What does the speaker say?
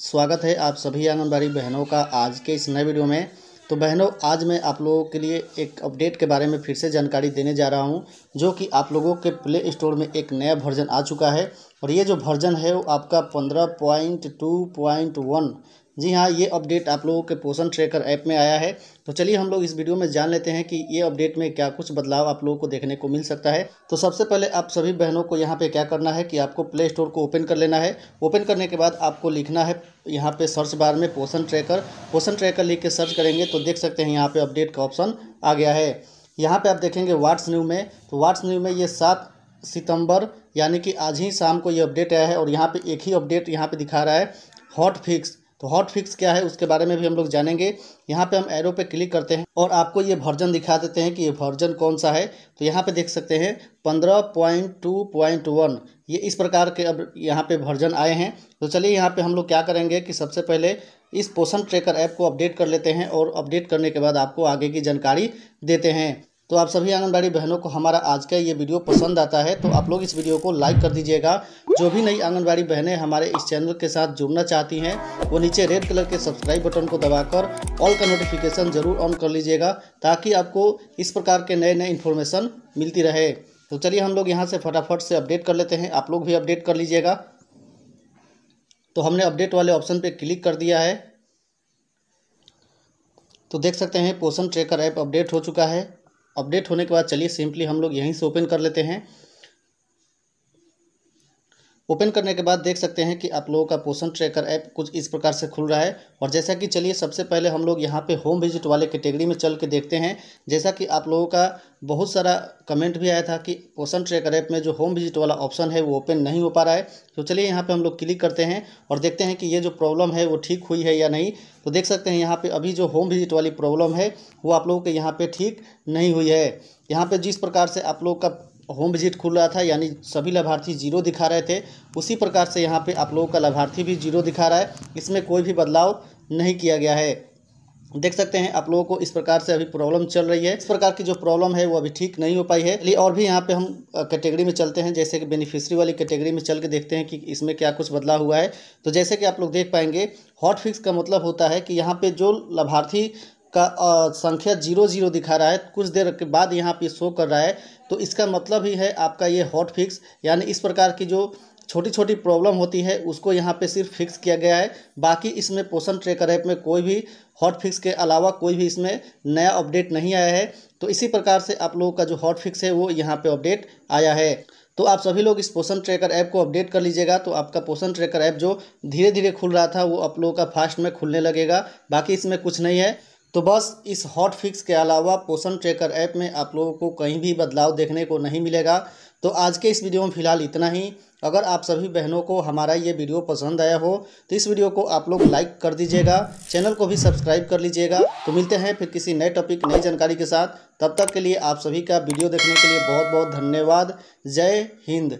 स्वागत है आप सभी आंगनबाड़ी बहनों का आज के इस नए वीडियो में तो बहनों आज मैं आप लोगों के लिए एक अपडेट के बारे में फिर से जानकारी देने जा रहा हूं जो कि आप लोगों के प्ले स्टोर में एक नया वर्जन आ चुका है और ये जो वर्जन है वो आपका पंद्रह पॉइंट टू पॉइंट वन जी हाँ ये अपडेट आप लोगों के पोषण ट्रैकर ऐप में आया है तो चलिए हम लोग इस वीडियो में जान लेते हैं कि ये अपडेट में क्या कुछ बदलाव आप लोगों को देखने को मिल सकता है तो सबसे पहले आप सभी बहनों को यहाँ पे क्या करना है कि आपको प्ले स्टोर को ओपन कर लेना है ओपन करने के बाद आपको लिखना है यहाँ पे सर्च बार में पोषण ट्रैकर पोषण ट्रैकर लिख के सर्च करेंगे तो देख सकते हैं यहाँ पर अपडेट का ऑप्शन आ गया है यहाँ पर आप देखेंगे व्हाट्स न्यू में तो व्हाट्स न्यू में ये सात सितम्बर यानी कि आज ही शाम को ये अपडेट आया है और यहाँ पर एक ही अपडेट यहाँ पर दिखा रहा है हॉट फिक्स तो हॉट फिक्स क्या है उसके बारे में भी हम लोग जानेंगे यहाँ पे हम एरो पे क्लिक करते हैं और आपको ये वर्जन दिखा देते हैं कि ये वर्जन कौन सा है तो यहाँ पे देख सकते हैं पंद्रह पॉइंट टू पॉइंट वन ये इस प्रकार के अब यहाँ पे वर्जन आए हैं तो चलिए यहाँ पे हम लोग क्या करेंगे कि सबसे पहले इस पोषण ट्रेकर ऐप को अपडेट कर लेते हैं और अपडेट करने के बाद आपको आगे की जानकारी देते हैं तो आप सभी आंगनबाड़ी बहनों को हमारा आज का ये वीडियो पसंद आता है तो आप लोग इस वीडियो को लाइक कर दीजिएगा जो भी नई आंगनबाड़ी बहनें हमारे इस चैनल के साथ जुड़ना चाहती हैं वो नीचे रेड कलर के सब्सक्राइब बटन को दबाकर ऑल का नोटिफिकेशन जरूर ऑन कर लीजिएगा ताकि आपको इस प्रकार के नए नए इन्फॉर्मेशन मिलती रहे तो चलिए हम लोग यहाँ से फटाफट से अपडेट कर लेते हैं आप लोग भी अपडेट कर लीजिएगा तो हमने अपडेट वाले ऑप्शन पर क्लिक कर दिया है तो देख सकते हैं पोषण ट्रेकर ऐप अपडेट हो चुका है अपडेट होने के बाद चलिए सिंपली हम लोग यहीं से ओपन कर लेते हैं ओपन करने के बाद देख सकते हैं कि आप लोगों का पोषण ट्रैकर ऐप कुछ इस प्रकार से खुल रहा है और जैसा कि चलिए सबसे पहले हम लोग यहाँ पे होम विजिट वाले कैटेगरी में चल के देखते हैं जैसा कि आप लोगों का बहुत सारा कमेंट भी आया था कि पोषण ट्रैकर ऐप में जो होम विजिट वाला ऑप्शन है वो ओपन नहीं हो पा रहा है तो चलिए यहाँ पर हम लोग क्लिक करते हैं और देखते हैं कि ये जो प्रॉब्लम है वो ठीक हुई है या नहीं तो देख सकते हैं यहाँ पर अभी जो होम विजिट वाली प्रॉब्लम है वो आप लोगों के यहाँ पर ठीक नहीं हुई है यहाँ पर जिस प्रकार से आप लोग का होम विजिट खुल रहा था यानी सभी लाभार्थी जीरो दिखा रहे थे उसी प्रकार से यहाँ पे आप लोगों का लाभार्थी भी जीरो दिखा रहा है इसमें कोई भी बदलाव नहीं किया गया है देख सकते हैं आप लोगों को इस प्रकार से अभी प्रॉब्लम चल रही है इस प्रकार की जो प्रॉब्लम है वो अभी ठीक नहीं हो पाई है चलिए और भी यहाँ पे हम कैटेगरी में चलते हैं जैसे कि बेनिफिशरी वाली कैटेगरी में चल के देखते हैं कि इसमें क्या कुछ बदलाव हुआ है तो जैसे कि आप लोग देख पाएंगे हॉट फिक्स का मतलब होता है कि यहाँ पर जो लाभार्थी का संख्या जीरो जीरो दिखा रहा है कुछ देर के बाद यहाँ पे शो कर रहा है तो इसका मतलब ही है आपका ये हॉट फिक्स यानी इस प्रकार की जो छोटी छोटी प्रॉब्लम होती है उसको यहाँ पे सिर्फ फिक्स किया गया है बाकी इसमें पोषण ट्रेकर ऐप में कोई भी हॉट फिक्स के अलावा कोई भी इसमें नया अपडेट नहीं आया है तो इसी प्रकार से आप लोगों का जो हॉट फिक्स है वो यहाँ पे अपडेट आया है तो आप सभी लोग इस पोषण ट्रैकर ऐप को अपडेट कर लीजिएगा तो आपका पोषण ट्रैकर ऐप जो धीरे धीरे खुल रहा था वो आप लोगों का फास्ट में खुलने लगेगा बाकी इसमें कुछ नहीं है तो बस इस हॉट फिक्स के अलावा पोषण ट्रैकर ऐप में आप लोगों को कहीं भी बदलाव देखने को नहीं मिलेगा तो आज के इस वीडियो में फिलहाल इतना ही अगर आप सभी बहनों को हमारा ये वीडियो पसंद आया हो तो इस वीडियो को आप लोग लाइक कर दीजिएगा चैनल को भी सब्सक्राइब कर लीजिएगा तो मिलते हैं फिर किसी नए टॉपिक नई जानकारी के साथ तब तक के लिए आप सभी का वीडियो देखने के लिए बहुत बहुत धन्यवाद जय हिंद